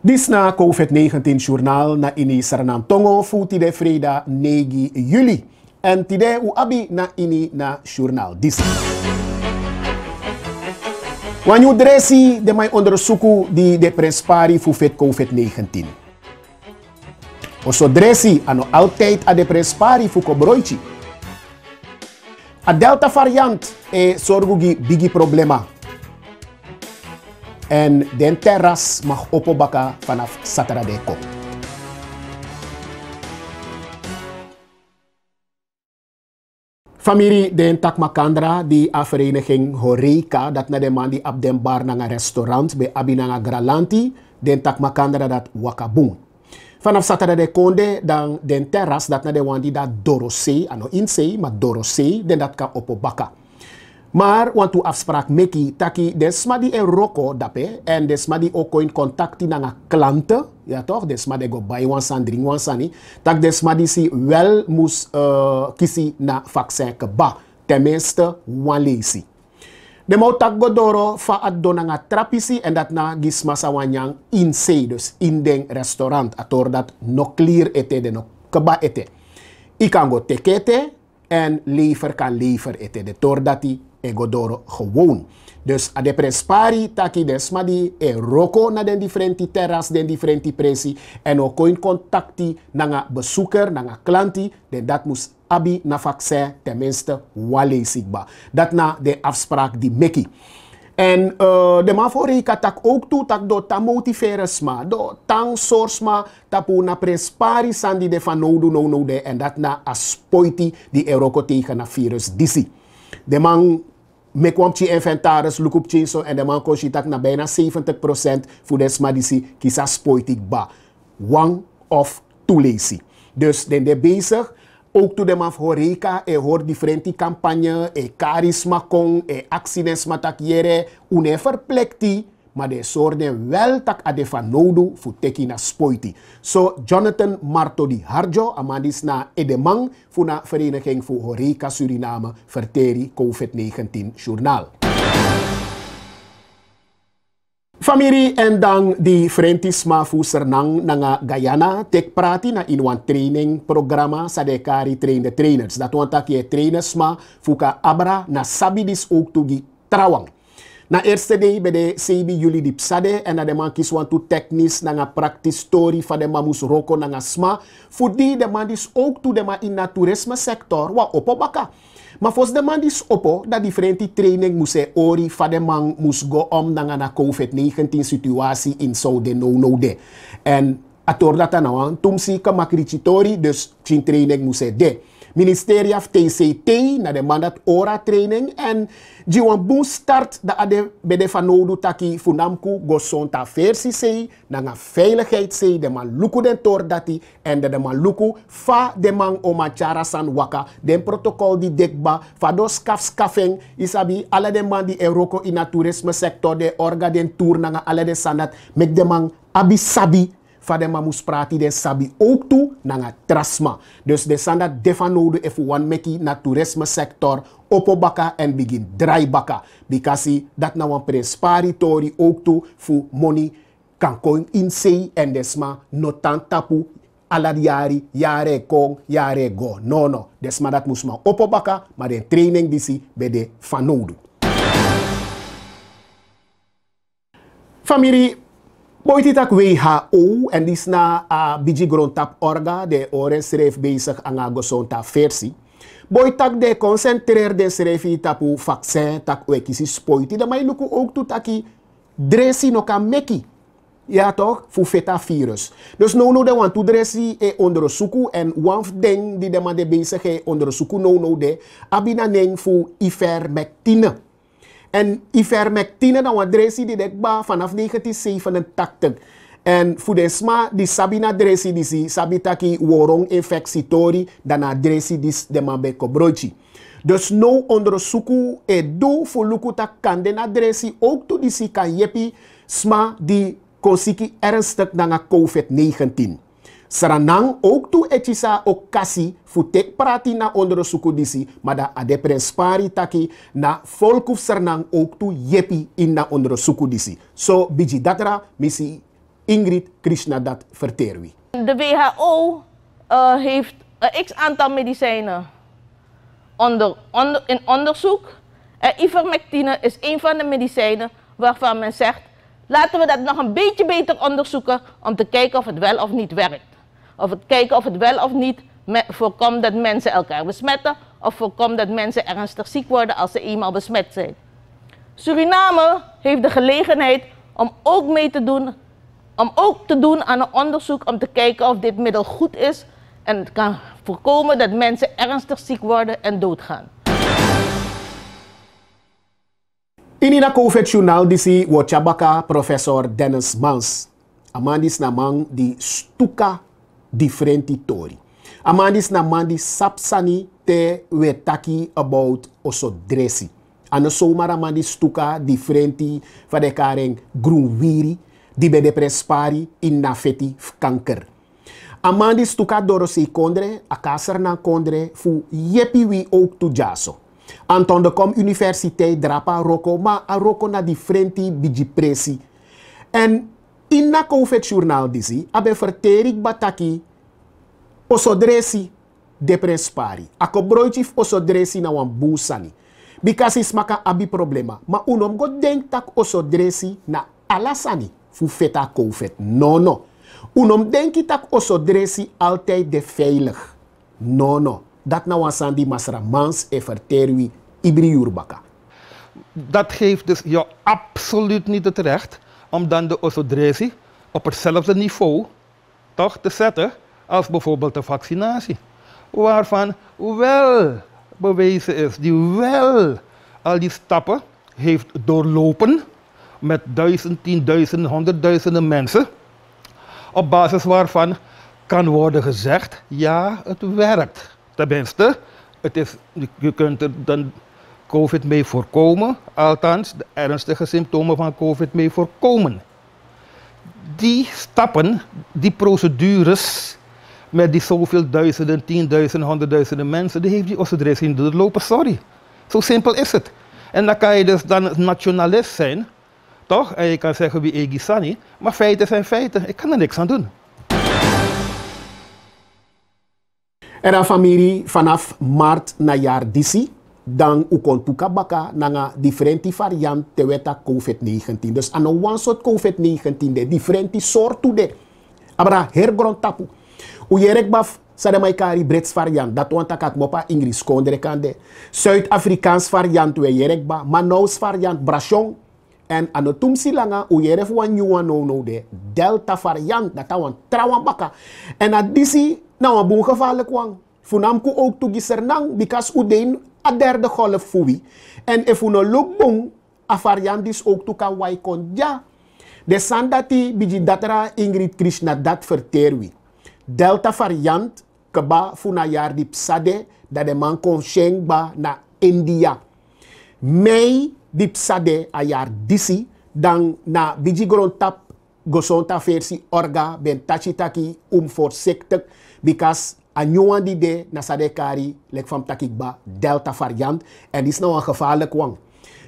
Disna COVID-19-journaal na ini saranam tongo futi de freda 9 juli. En tide u abi na ini na journaal dis. Wanyu dresi de mai onderzoeku di de prespari fu COVID-19. Oso dresi ano altijd a de prespari fu kobroici. A delta variant e sorgugi bigi problema en den terras mag opbakken vanaf zaterdag Familie den Takmakandra, die a Horeca, dat na de man die op den bar naar een restaurant bij Abinanga Gralanti, den Takmakandra dat Wakaboom. Vanaf zaterdag de konde, dan den terras dat na de wan die dat Dorosee, ano insee, maar Dorosee, den dat kan opbakka. Maar want we afspraak meki taki smadi en roko dape en smadi ook in contacti met klanten. Ja toch? Desmadi go buy wan san drink wan sani. Tak smadi si wel moes uh, kisi na vaccin ba. Tenminste wan De mau tak godoro fa at donanga trapisi en dat na gismasa wanyang inside dus in den restaurant ator dat no clear ete de no keba ete. kan go tekete en lever kan lever ete de tor dat egodoro gewoon. Dus a de prespari taki desma di e roko na den differenti terras, den differenti presi en ook in contacti nanga bezoeker, nanga klanti, den dat moest abi na vaccin tenminste wale sigba. Dat na de afspraak die meki. En uh, de mafori katak ook toe tak do ta motiveren sma, do tang sorsma tapu na prespari sandi de van do no no de en dat na aspoiti die eroko tegen na virus disi. De man met kwam chi inventaris lukup en de man koshi tak na bijna 70% voor de smadisi kisa spoitik ba. one of toelesi. Dus den de bezig ook to de man horeca e hoor differenti campagne e charisma kon e eh, accidents matakjere une verplekti maar de soorde wel tak ade van nodu fu teki na spoiti. So Jonathan Martodi Harjo, amandis na Edemang, fu na Vereniging voor Horeca Suriname, verteri COVID-19 journaal. Familie en dan die Frentis Mafu Sernang nanga Guyana tek prati na inwan training programma sa dekari train de trainers. Dat want je trainers ma fuka abra na sabidis ook tugi trawang. Na eerste deel bij de sebi jullie die psade en na de man kies want to technisch na een praktisch story van de man roko na een sma. Voor die de man is ook toe de man in de toerisme sector wat opo baka. Maar volgens de man is opo dat die vreemde training moest hij ori van de man moest go om na een COVID-19 situatie in Saudi no no de. En ator dat dan aan, toen zie ik dus zijn training moest hij de ministerie of TCT, naar de mandat ORA training. En een Boon start de ade de van nodu taki funamku gosonta versi sei, na nga veiligheid sei, de man luku den tor dati, en de, man luku fa de man omachara san waka, den protocol die dekba, fa do skaf skafeng, isabi, alle de man di euroko in a toerisme sector, de orga den tour na nga alle de sanat, mek de man abi sabi Vader mamus prati den sabi ook toe nanga trasma. Dus de sanda defanode nou efu wan meki na toerisme sector opobaka en begin draaibaka. Because dat na nou wan prespari ook toe fu money kan kon insei en desma notan tapu alla jare kong, jare go. No, no. Desma dat moest maar opobaka, maar de training die si bij de fanode. Familie, Poiti tak WHO en die is na uh, biji grondtap orga de oren schrijf bezig aan a gezonta versie. Boy tak de concentrer de schrijf tapu vaccin tak wekisi spoiti. Da mai luku ook tu taki dresi no kan meki. Ja toch? Voor feta virus. Dus no no de want to dresi e onderzoeku en wanf ding die de man de bezig e onderzoeku no no de abina neng voor ivermectine. En ivermectine dan nou, wat dresi die ba vanaf 1987. En voor de sma die sabina dresi die si, sabitaki worong infectitori, dan dresi die de mabeko broji. Dus nou onderzoeku e do voor lukuta kan den adresi ook to die si kan jepi sma die konsiki ernstig na COVID-19. Saranang ook tu etisa okasi futek prati na disi, maar da ade prenspari taki na volkuf saranang ook tu yepi in na onderzoeku disi. So biji datra misi Ingrid Krishna dat verterwi. De WHO eh, heeft een x aantal medicijnen onder, in onderzoek. En ivermectine is een van de medicijnen waarvan men zegt, laten we dat nog een beetje beter onderzoeken om te kijken of het wel of niet werkt. Of het kijken of het wel of niet voorkomt dat mensen elkaar besmetten. Of voorkomt dat mensen ernstig ziek worden als ze eenmaal besmet zijn. Suriname heeft de gelegenheid om ook mee te doen, om ook te doen aan een onderzoek om te kijken of dit middel goed is en het kan voorkomen dat mensen ernstig ziek worden en doodgaan. Inina Kovet Journal disi Wochabaka professor Dennis Mans. Amandis namang die stuka differentitori. Amandis na mandi sapsani te wetaki about oso dressi. Ano somara mandi stuka differenti fadekareng grunwiri di bede prespari in nafeti kanker. Amandi stuka doro si kondre, a na kondre fu yepi wi ook tu jaso. Anton de kom universiteit drapa roko, ma a roko na differenti bigi presi. En inna konfet journal disi abe verterik bataki osodresi depres pari. Ako broitif osodresi na wan busani. Because is maka abi problema. Ma unom go denk tak osodresi na alasani fu feta konfet. No, no. Unom denki tak osodresi altijd de veilig. No, no. Dat na wan sandi masra mans e verterwi ibri Dat geeft dus jou absoluut niet het recht om dan de osodresie op hetzelfde niveau toch te zetten als bijvoorbeeld de vaccinatie. Waarvan wel bewezen is, die wel al die stappen heeft doorlopen met duizend, tienduizenden, honderdduizenden mensen, op basis waarvan kan worden gezegd, ja, het werkt. Tenminste, het is, je kunt er dan COVID mee voorkomen, althans de ernstige symptomen van COVID mee voorkomen. Die stappen, die procedures met die zoveel duizenden, tienduizenden, honderdduizenden mensen, die heeft die in de lopen, sorry. Zo simpel is het. En dan kan je dus dan nationalist zijn, toch? En je kan zeggen wie Egisani, maar feiten zijn feiten. Ik kan er niks aan doen. En dan familie, vanaf maart naar jaar DC dan ukon puka baka nanga differenti variant te weta COVID-19. Dus aan een one soort COVID-19 de differenti soort de. Abra hergrond tapu. U jerek baf sademaikari Brits variant. Dat wanta kak mopa Ingris kondre kande. Zuid-Afrikaans variant we jerek ba. Manaus variant Brashong. En aan de tumsi langa u yerek wan nyuwa no no de. Delta variant dat want trawan baka. En adisi na nou, wan boon gevaarlijk wang. Funamku ook toegisernang. Because u dein a derde golf fui. En if e uno lukbong, a variant is ook tuka kon ja. De sandati biji datra Ingrid Krishna dat verterwi. Delta variant keba funa jaar di psade dat de man kon ba na India. Mei di psade a jaar disi dan na biji grontap gosonta versi orga ben tachitaki taki um because Anjoan die de nasadekari lek van takikba delta variant. En die is nou een gevaarlijk wang.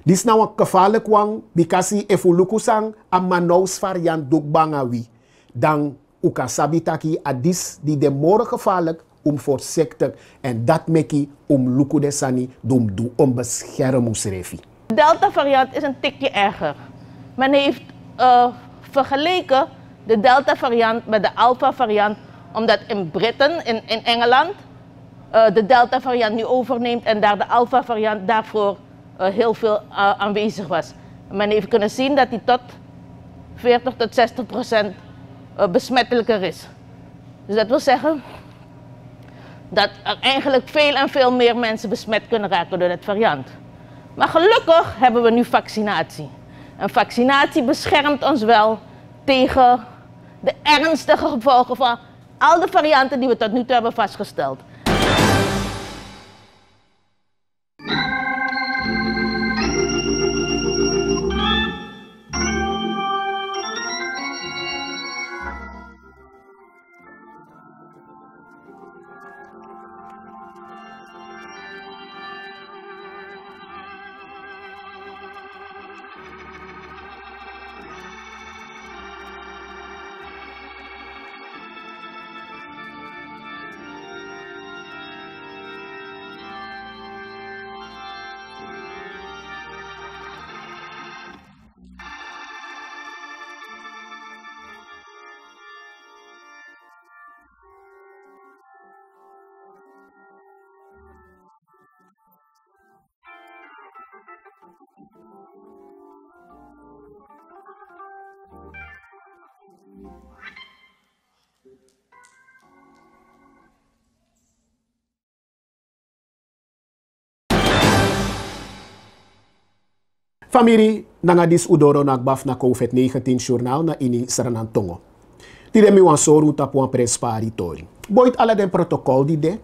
Die is nou een gevaarlijk wang. Because efu lukusang a manaus variant dok bangawi. Dan uka sabitaki adis die de morgen gevaarlijk om voorzichtig. En dat meki om luku de sani dom du om beschermingsrefi. Delta variant is een tikje erger. Men heeft uh, vergeleken de delta variant met de alpha variant omdat in Britten, in, in Engeland, eh, de Delta-variant nu overneemt en daar de Alpha-variant daarvoor eh, heel veel eh, aanwezig was. Men heeft kunnen zien dat die tot 40 tot 60 procent besmettelijker is. Dus dat wil zeggen dat er eigenlijk veel en veel meer mensen besmet kunnen raken door dat variant. Maar gelukkig hebben we nu vaccinatie. En vaccinatie beschermt ons wel tegen de ernstige gevolgen van al de varianten die we tot nu toe hebben vastgesteld. Famiri, nangadis udoro nagbaf na COVID-19 journaal na ini Serenantongo. Di de mi wan so ruta puan prespari tori. Boit ala den protocol di de,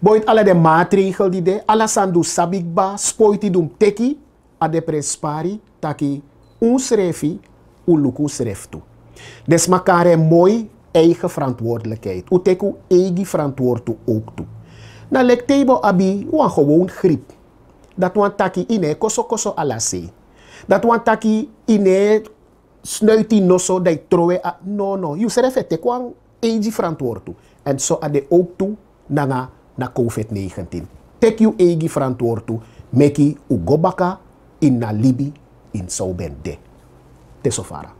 boit ala den maatregel die de, alla sandu sabikba, spoiti dum teki, ade prespari taki unsrefi uluku sreftu. Des makare mooi eigen verantwoordelijkheid. Uteku eigi verantwoordu ook toe. Na lektebo abi wan gewoon griep. Dat wan taki ine koso koso alase. Dat wan taki ine snuiti noso dai troe a no no. You srefe egi kwang En zo so ade ook toe na na COVID-19. Take u eigi verantwoordelijk. Meki u gobaka in Nalibi in sauben de. Tesofara.